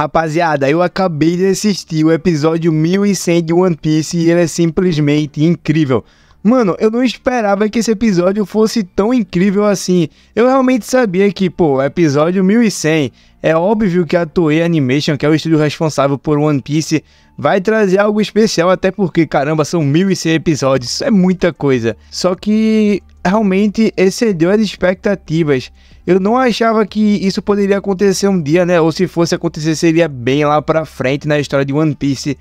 Rapaziada, eu acabei de assistir o episódio 1100 de One Piece e ele é simplesmente incrível. Mano, eu não esperava que esse episódio fosse tão incrível assim. Eu realmente sabia que, pô, episódio 1100, é óbvio que a Toei Animation, que é o estúdio responsável por One Piece, vai trazer algo especial, até porque, caramba, são 1100 episódios, isso é muita coisa. Só que realmente excedeu as expectativas. Eu não achava que isso poderia acontecer um dia, né? Ou se fosse acontecer, seria bem lá pra frente na história de One Piece.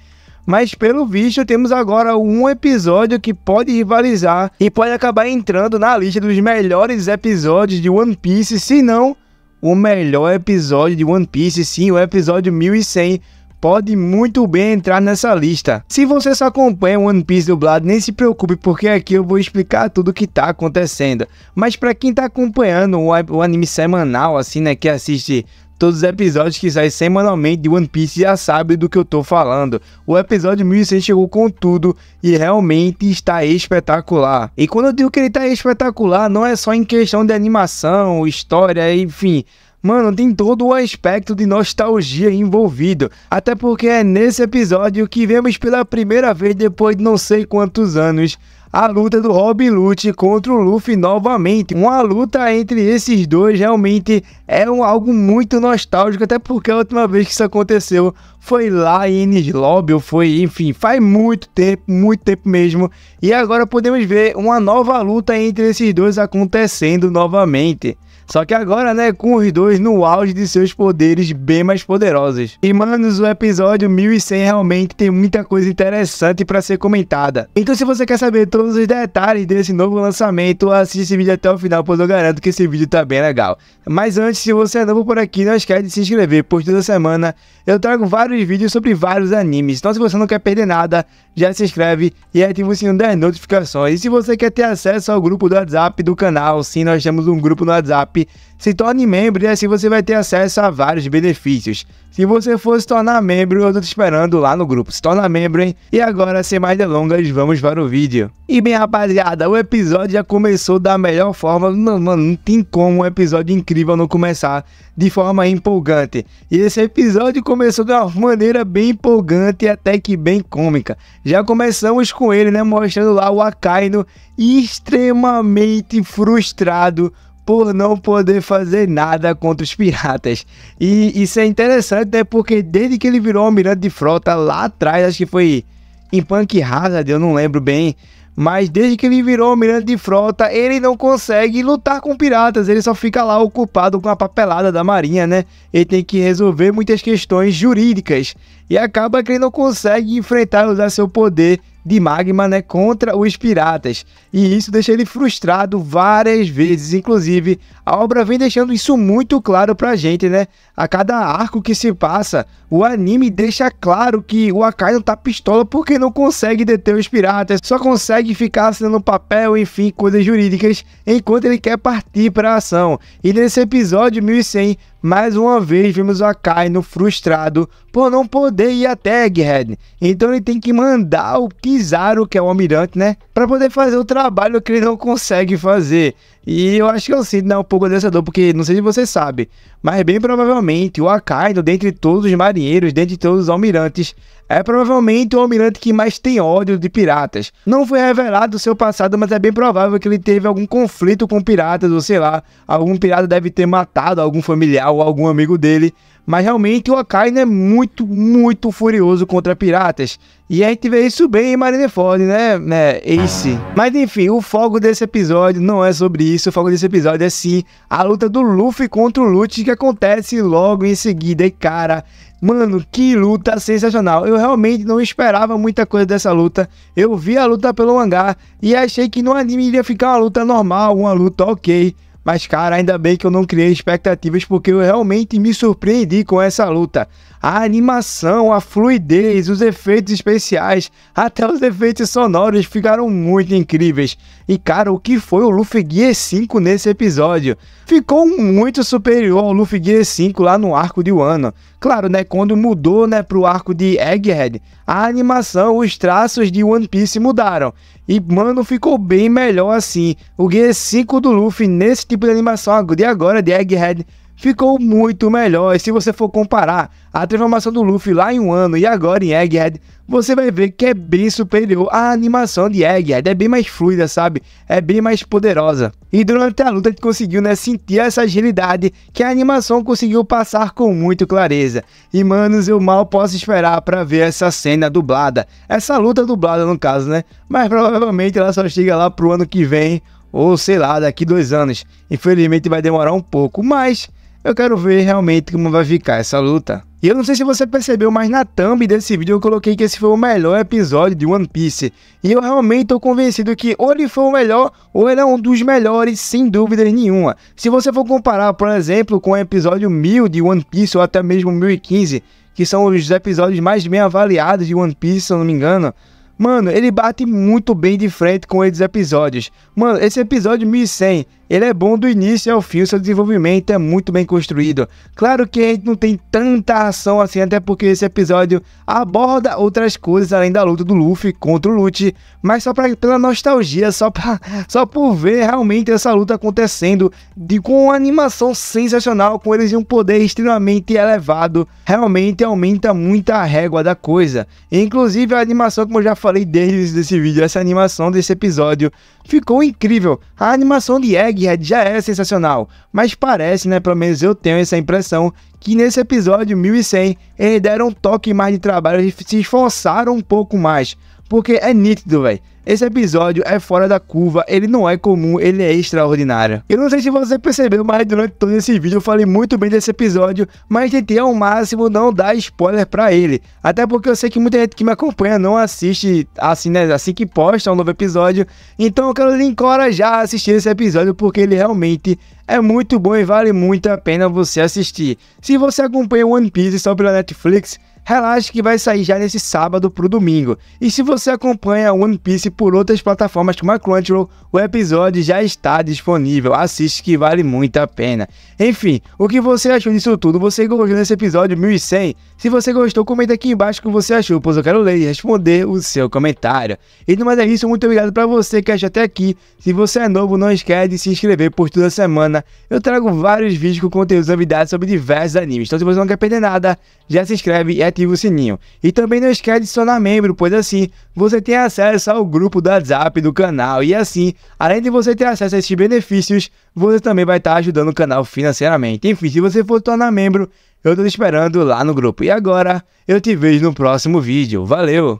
Mas pelo visto, temos agora um episódio que pode rivalizar e pode acabar entrando na lista dos melhores episódios de One Piece, se não o melhor episódio de One Piece, sim, o episódio 1100, pode muito bem entrar nessa lista. Se você só acompanha One Piece dublado, nem se preocupe, porque aqui eu vou explicar tudo o que tá acontecendo. Mas para quem tá acompanhando o anime semanal, assim, né, que assiste todos os episódios que saem semanalmente de One Piece já sabe do que eu tô falando. O episódio 1100 chegou com tudo e realmente está espetacular. E quando eu digo que ele está espetacular, não é só em questão de animação, história, enfim. Mano, tem todo o aspecto de nostalgia envolvido. Até porque é nesse episódio que vemos pela primeira vez depois de não sei quantos anos a luta do Robin Lute contra o Luffy novamente. Uma luta entre esses dois realmente é um, algo muito nostálgico, até porque a última vez que isso aconteceu foi lá em Ennis Lobby, ou foi, enfim, faz muito tempo, muito tempo mesmo. E agora podemos ver uma nova luta entre esses dois acontecendo novamente. Só que agora, né, com os dois no auge de seus poderes bem mais poderosos. E, manos, o episódio 1100 realmente tem muita coisa interessante para ser comentada. Então, se você quer saber todos os detalhes desse novo lançamento, assista esse vídeo até o final, pois eu garanto que esse vídeo tá bem legal. Mas antes, se você é novo por aqui, não esquece de se inscrever, pois toda semana eu trago vários vídeos sobre vários animes. Então, se você não quer perder nada, já se inscreve e ativa o sininho das notificações. E se você quer ter acesso ao grupo do WhatsApp do canal, sim, nós temos um grupo no WhatsApp se torne membro e assim você vai ter acesso a vários benefícios. Se você for se tornar membro, eu tô te esperando lá no grupo. Se torna membro, hein? E agora, sem mais delongas, vamos para o vídeo. E bem, rapaziada, o episódio já começou da melhor forma. Não, mano, não tem como um episódio incrível não começar de forma empolgante. E esse episódio começou de uma maneira bem empolgante e até que bem cômica. Já começamos com ele, né? Mostrando lá o Akaino extremamente frustrado por não poder fazer nada contra os piratas. E isso é interessante, né? Porque desde que ele virou almirante de frota lá atrás, acho que foi em Punk Hazard, eu não lembro bem. Mas desde que ele virou almirante de frota, ele não consegue lutar com piratas. Ele só fica lá ocupado com a papelada da marinha, né? Ele tem que resolver muitas questões jurídicas. E acaba que ele não consegue enfrentar e usar seu poder de magma né, contra os piratas, e isso deixa ele frustrado várias vezes. Inclusive, a obra vem deixando isso muito claro pra gente, né? A cada arco que se passa, o anime deixa claro que o Akainu tá pistola porque não consegue deter os piratas, só consegue ficar assinando papel, enfim, coisas jurídicas, enquanto ele quer partir para a ação. E nesse episódio 1100, mais uma vez vimos o Akainu frustrado por não poder ir até Egghead. Então ele tem que mandar o Kizaru, que é o almirante, né? Para poder fazer o trabalho que ele não consegue fazer. E eu acho que eu sinto né, um pouco dessa dor, porque não sei se você sabe mas bem provavelmente o Akaido dentre todos os marinheiros, dentre todos os almirantes, é provavelmente o almirante que mais tem ódio de piratas. Não foi revelado o seu passado, mas é bem provável que ele teve algum conflito com piratas, ou sei lá, algum pirata deve ter matado algum familiar ou algum amigo dele. Mas realmente o Akainu é muito, muito furioso contra piratas. E a gente vê isso bem em Marineford, né, É Ace? Mas enfim, o foco desse episódio não é sobre isso. O foco desse episódio é sim a luta do Luffy contra o Lute que acontece logo em seguida. E cara, Mano, que luta sensacional. Eu realmente não esperava muita coisa dessa luta. Eu vi a luta pelo mangá e achei que no anime iria ficar uma luta normal, uma luta ok. Mas, cara, ainda bem que eu não criei expectativas porque eu realmente me surpreendi com essa luta. A animação, a fluidez, os efeitos especiais, até os efeitos sonoros ficaram muito incríveis. E, cara, o que foi o Luffy Gear 5 nesse episódio? Ficou muito superior ao Luffy Gear 5 lá no arco de Wano. Claro, né, quando mudou, né, pro arco de Egghead, a animação, os traços de One Piece mudaram. E, mano, ficou bem melhor assim. O Gear 5 do Luffy nesse tipo de animação de agora, de Egghead, ficou muito melhor. E se você for comparar a transformação do Luffy lá em um ano e agora em Egghead, você vai ver que é bem superior à animação de Egghead. É bem mais fluida, sabe? É bem mais poderosa. E durante a luta a gente conseguiu né, sentir essa agilidade que a animação conseguiu passar com muito clareza. E manos, eu mal posso esperar para ver essa cena dublada. Essa luta dublada no caso, né? Mas provavelmente ela só chega lá pro ano que vem ou sei lá, daqui dois anos. Infelizmente vai demorar um pouco, mas eu quero ver realmente como vai ficar essa luta. E eu não sei se você percebeu, mas na thumb desse vídeo eu coloquei que esse foi o melhor episódio de One Piece. E eu realmente tô convencido que ou ele foi o melhor, ou ele é um dos melhores, sem dúvida nenhuma. Se você for comparar, por exemplo, com o episódio 1000 de One Piece, ou até mesmo 1015, que são os episódios mais bem avaliados de One Piece, se eu não me engano, Mano, ele bate muito bem de frente com esses episódios. Mano, esse episódio 1100 ele é bom do início ao fim, o seu desenvolvimento é muito bem construído. Claro que a gente não tem tanta ação assim, até porque esse episódio aborda outras coisas além da luta do Luffy contra o Lute, mas só pra, pela nostalgia, só, pra, só por ver realmente essa luta acontecendo de, com uma animação sensacional, com eles de um poder extremamente elevado, realmente aumenta muito a régua da coisa. Inclusive a animação, como eu já falei desde o início desse vídeo, essa animação desse episódio ficou incrível. A animação de Egghead já era sensacional, mas parece, né, pelo menos eu tenho essa impressão, que nesse episódio 1100 eles deram um toque mais de trabalho e se esforçaram um pouco mais porque é nítido, velho. Esse episódio é fora da curva, ele não é comum, ele é extraordinário. Eu não sei se você percebeu, mas durante todo esse vídeo eu falei muito bem desse episódio, mas tentei ao máximo não dar spoiler para ele. Até porque eu sei que muita gente que me acompanha não assiste assim, né, assim que posta um novo episódio, então eu quero lhe encorajar a assistir esse episódio porque ele realmente é muito bom e vale muito a pena você assistir. Se você acompanha One Piece só pela Netflix, relaxe que vai sair já nesse sábado pro domingo. E se você acompanha One Piece por outras plataformas como a Crunchyroll, o episódio já está disponível. Assiste que vale muito a pena. Enfim, o que você achou disso tudo? Você gostou desse episódio 1100? Se você gostou, comenta aqui embaixo o que você achou, pois eu quero ler e responder o seu comentário. E no mais é isso, muito obrigado para você que achou até aqui. Se você é novo, não esquece de se inscrever, por toda semana eu trago vários vídeos com conteúdos novidades sobre diversos animes. Então se você não quer perder nada, já se inscreve e até ativa o sininho. E também não esquece de se tornar membro, pois assim você tem acesso ao grupo do WhatsApp do canal. E assim, além de você ter acesso a esses benefícios, você também vai estar ajudando o canal financeiramente. Enfim, se você for tornar membro, eu estou te esperando lá no grupo. E agora, eu te vejo no próximo vídeo. Valeu!